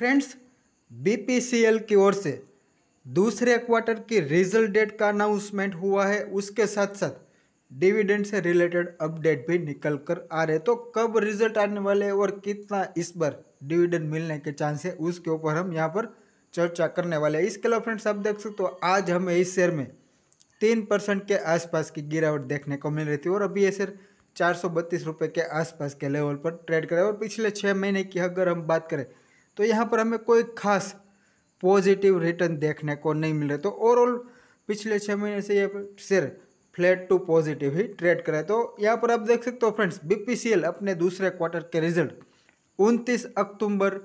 friends BPCL की ओर से दूसरे क्वार्टर की रिजल्ट डेट का अनाउंसमेंट हुआ है उसके साथ साथ डिविडेंड से रिलेटेड अपडेट भी निकल कर आ रहे तो कब रिजल्ट आने वाले हैं और कितना इस बार डिविडेंड मिलने के चांस है उसके ऊपर हम यहाँ पर चर्चा करने वाले हैं इसके अलावा फ्रेंड्स आप देख सकते हो आज हमें इस शेयर में तीन परसेंट के आसपास की गिरावट देखने को मिल रही थी और अभी ये शेयर चार सौ बत्तीस रुपये के आसपास के लेवल पर ट्रेड करे और पिछले छः महीने की अगर हम बात करें तो यहाँ पर हमें कोई खास पॉजिटिव रिटर्न देखने को नहीं मिल रहा तो ओवरऑल पिछले छः महीने से ये शेयर फ्लैट टू पॉजिटिव ही ट्रेड कराए तो यहाँ पर आप देख सकते हो फ्रेंड्स बीपीसीएल अपने दूसरे क्वार्टर के रिजल्ट उनतीस अक्टूबर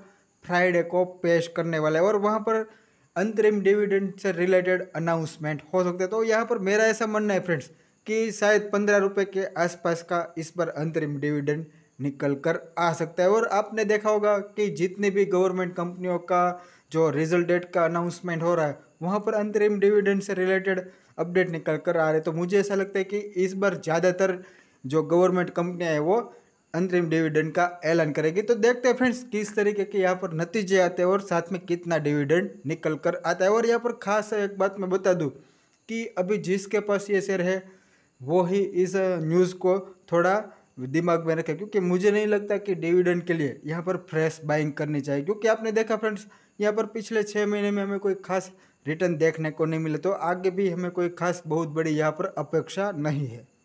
फ्राइडे को पेश करने वाला है और वहाँ पर अंतरिम डिविडेंड से रिलेटेड अनाउंसमेंट हो सकते हैं तो यहाँ पर मेरा ऐसा मानना है फ्रेंड्स कि शायद पंद्रह रुपये के आसपास का इस पर अंतरिम डिविडेंड निकल कर आ सकता है और आपने देखा होगा कि जितने भी गवर्नमेंट कंपनियों का जो रिजल्ट डेट का अनाउंसमेंट हो रहा है वहाँ पर अंतरिम डिविडेंड से रिलेटेड अपडेट निकल कर आ रहे तो मुझे ऐसा लगता है कि इस बार ज़्यादातर जो गवर्नमेंट कंपनियाँ हैं वो अंतरिम डिविडेंड का ऐलान करेगी तो देखते हैं फ्रेंड्स किस तरीके के यहाँ पर नतीजे आते हैं और साथ में कितना डिविडेंड निकल कर आता है और यहाँ पर खास एक बात मैं बता दूँ कि अभी जिसके पास ये शेयर है वो ही इस न्यूज़ को थोड़ा दिमाग में रखें क्योंकि मुझे नहीं लगता कि डिविडेंड के लिए यहाँ पर फ्रेश बाइंग करनी चाहिए क्योंकि आपने देखा फ्रेंड्स यहाँ पर पिछले छः महीने में हमें कोई खास रिटर्न देखने को नहीं मिले तो आगे भी हमें कोई खास बहुत बड़ी यहाँ पर अपेक्षा नहीं है